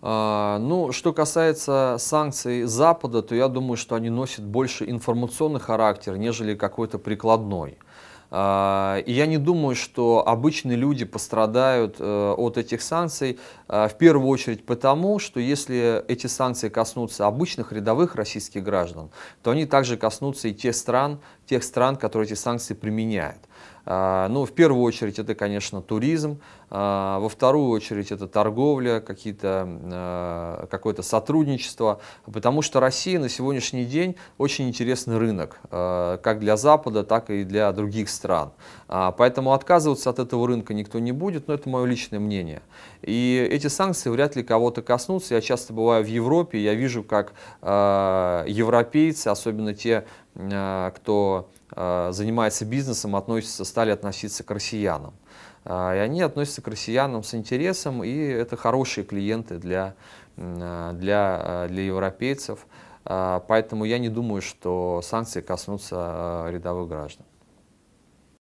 А, ну, что касается санкций Запада, то я думаю, что они носят больше информационный характер, нежели какой-то прикладной. А, и я не думаю, что обычные люди пострадают э, от этих санкций а, в первую очередь потому, что если эти санкции коснутся обычных рядовых российских граждан, то они также коснутся и тех стран, тех стран, которые эти санкции применяют. А, ну, в первую очередь, это, конечно, туризм, а, во вторую очередь, это торговля, какие-то а, какое-то сотрудничество, потому что Россия на сегодняшний день очень интересный рынок, как для Запада, так и для других стран. Поэтому отказываться от этого рынка никто не будет, но это мое личное мнение. И эти санкции вряд ли кого-то коснутся. Я часто бываю в Европе, я вижу, как европейцы, особенно те а, кто а, занимается бизнесом, относятся, стали относиться к россиянам. А, и они относятся к россиянам с интересом, и это хорошие клиенты для, для, для европейцев. Поэтому я не думаю, что санкции коснутся рядовых граждан.